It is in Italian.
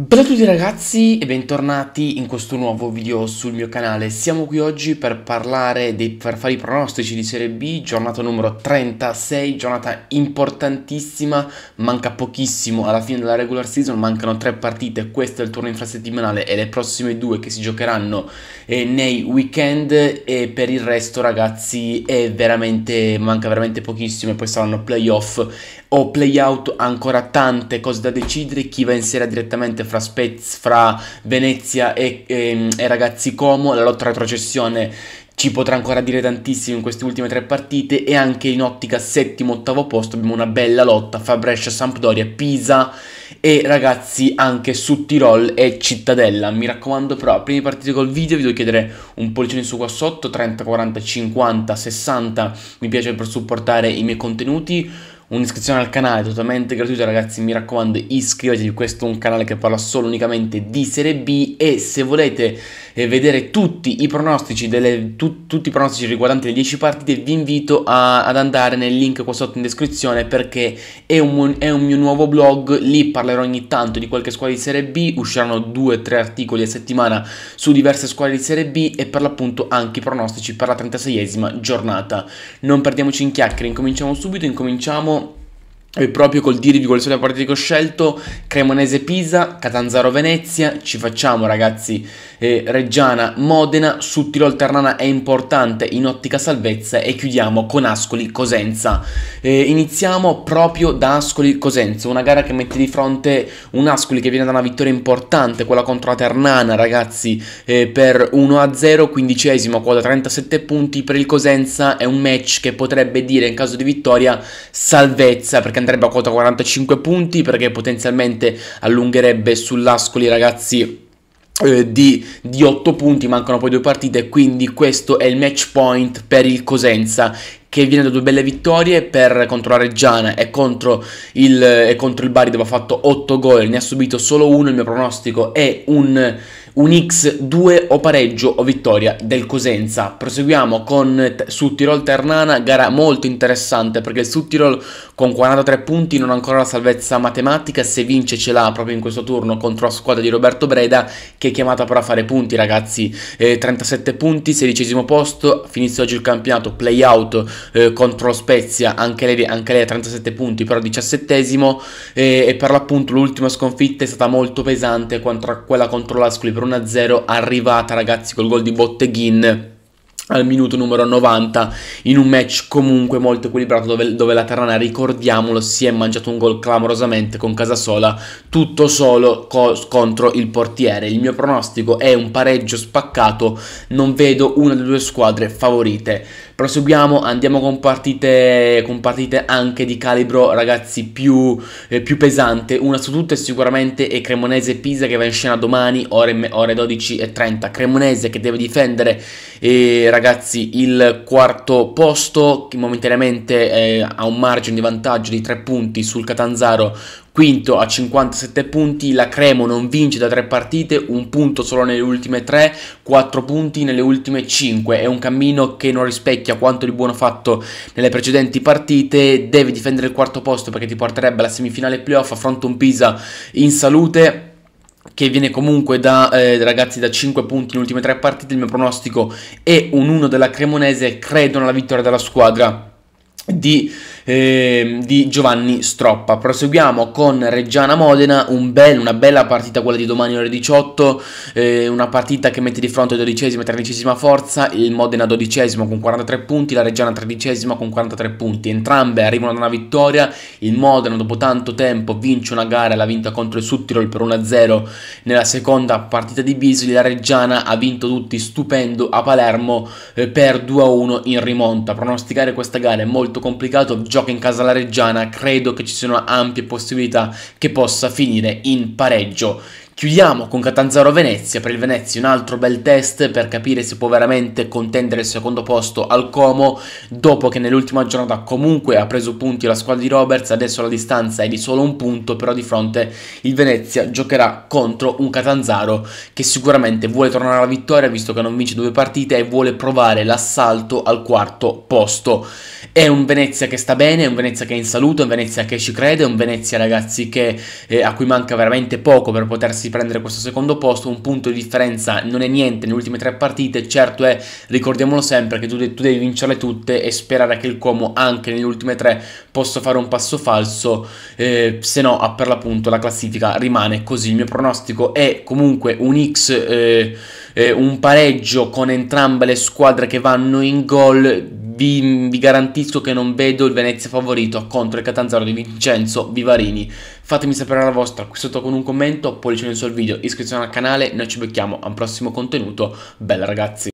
Bella a tutti ragazzi e bentornati in questo nuovo video sul mio canale Siamo qui oggi per parlare dei, per fare i pronostici di Serie B Giornata numero 36, giornata importantissima Manca pochissimo alla fine della regular season Mancano tre partite, questo è il turno infrasettimanale E le prossime due che si giocheranno eh, nei weekend E per il resto ragazzi veramente, manca veramente pochissimo E poi saranno playoff o playout Ancora tante cose da decidere Chi va in serie direttamente fra, Spez, fra Venezia e, e, ehm, e Ragazzi Como, la lotta retrocessione ci potrà ancora dire tantissimo in queste ultime tre partite e anche in ottica settimo ottavo posto abbiamo una bella lotta fra Brescia, Sampdoria, Pisa e ragazzi anche su Tirol e Cittadella mi raccomando però prima di partire col video vi devo chiedere un pollice in su qua sotto 30, 40, 50, 60 mi piace per supportare i miei contenuti un'iscrizione al canale totalmente gratuita ragazzi mi raccomando iscrivetevi questo è un canale che parla solo unicamente di Serie B e se volete vedere tutti i pronostici, delle, tu, tutti i pronostici riguardanti le 10 partite, vi invito a, ad andare nel link qua sotto in descrizione perché è un, è un, mio nuovo blog, lì parlerò ogni tanto di qualche squadra di Serie B, usciranno 2-3 articoli a settimana su diverse squadre di Serie B e per l'appunto anche i pronostici per la 36esima giornata. Non perdiamoci in chiacchiere, incominciamo subito, incominciamo e proprio col dirvi di quali sono le partite che ho scelto, Cremonese-Pisa, Catanzaro-Venezia, ci facciamo ragazzi, eh, Reggiana-Modena, Suttilo-Alternana è importante in ottica salvezza e chiudiamo con Ascoli-Cosenza. Eh, iniziamo proprio da Ascoli-Cosenza, una gara che mette di fronte un Ascoli che viene da una vittoria importante, quella contro la Ternana ragazzi, eh, per 1-0, quindicesimo, quota 37 punti, per il Cosenza è un match che potrebbe dire in caso di vittoria salvezza perché andrebbe a quota 45 punti perché potenzialmente allungherebbe sull'Ascoli ragazzi eh, di, di, 8 punti, mancano poi due partite, quindi questo è il match point per il Cosenza che viene da due belle vittorie per contro la Reggiana e contro il, e contro il Bari dove ha fatto 8 gol, ne ha subito solo uno, il mio pronostico è un un X2 o pareggio o vittoria del Cosenza. Proseguiamo con Suttirol Ternana, gara molto interessante perché il Suttirol con 43 punti non ha ancora la salvezza matematica, se vince ce l'ha proprio in questo turno contro la squadra di Roberto Breda che è chiamata però a fare punti ragazzi, eh, 37 punti, sedicesimo posto, finisce oggi il campionato, play out eh, contro Spezia, anche lei, anche lei, a 37 punti però diciassettesimo eh, e per l'appunto l'ultima sconfitta è stata molto pesante contro quella contro l'Ascoli per 1-0 arrivata ragazzi col gol di Botteghin al minuto numero 90 in un match comunque molto equilibrato dove, dove, la Terrana, ricordiamolo, si è mangiato un gol clamorosamente con Casasola tutto solo co contro il portiere. Il mio pronostico è un pareggio spaccato, non vedo una delle due squadre favorite. Proseguiamo, andiamo con partite, con partite anche di calibro, ragazzi, più, eh, più pesante. Una su tutte sicuramente è Cremonese-Pisa che va in scena domani, ore, ore 12.30. Cremonese che deve difendere, eh, ragazzi, il quarto posto, che momentaneamente eh, ha un margine di vantaggio di 3 punti sul Catanzaro Quinto a 57 punti, la Cremo non vince da tre partite, un punto solo nelle ultime tre, quattro punti nelle ultime cinque. È un cammino che non rispecchia quanto di buono fatto nelle precedenti partite. Deve difendere il quarto posto perché ti porterebbe alla semifinale playoff. Affronta un Pisa in salute che viene comunque da eh, ragazzi da 5 punti in ultime tre partite. Il mio pronostico è un 1 della Cremonese. Credo nella vittoria della squadra di Ehm, di Giovanni Stroppa. Proseguiamo con Reggiana Modena, un bel, una bella partita quella di domani ore 18, eh, una partita che mette di fronte dodicesima e tredicesima forza, il Modena dodicesimo con 43 punti, la Reggiana tredicesima con 43 punti. Entrambe arrivano ad una vittoria, il Modena dopo tanto tempo vince una gara, l'ha vinta contro il Suttirol per 1-0 nella seconda partita di Bisoli, la Reggiana ha vinto tutti stupendo a Palermo eh, per 2-1 in rimonta. Pronosticare questa gara è molto complicato, già gioca in casa la Reggiana credo che ci siano ampie possibilità che possa finire in pareggio Chiudiamo con Catanzaro Venezia, per il Venezia un altro bel test per capire se può veramente contendere il secondo posto al Como, dopo che nell'ultima giornata comunque ha preso punti la squadra di Roberts, adesso la distanza è di solo un punto, però di fronte il Venezia giocherà contro un Catanzaro che sicuramente vuole tornare alla vittoria visto che non vince due partite e vuole provare l'assalto al quarto posto. È un Venezia che sta bene, è un Venezia che è in salute, è un Venezia che ci crede, è un Venezia ragazzi che, eh, a cui manca veramente poco per potersi Chelsea prendere questo secondo posto, un punto di differenza non è niente nelle ultime tre partite, certo è, ricordiamolo sempre, che tu, tu devi vincerle tutte e sperare che il Como anche nelle ultime tre possa fare un passo falso, eh, se no ah, per l'appunto la classifica rimane così. Il mio pronostico è comunque un X, eh, eh, un pareggio con entrambe le squadre che vanno in gol vi, vi, garantisco che non vedo il Venezia favorito contro il Catanzaro di Vincenzo Vivarini. Fatemi sapere la vostra qui sotto con un commento, pollice in su al video, iscrizione al canale, noi ci becchiamo a un prossimo contenuto. Bella ragazzi!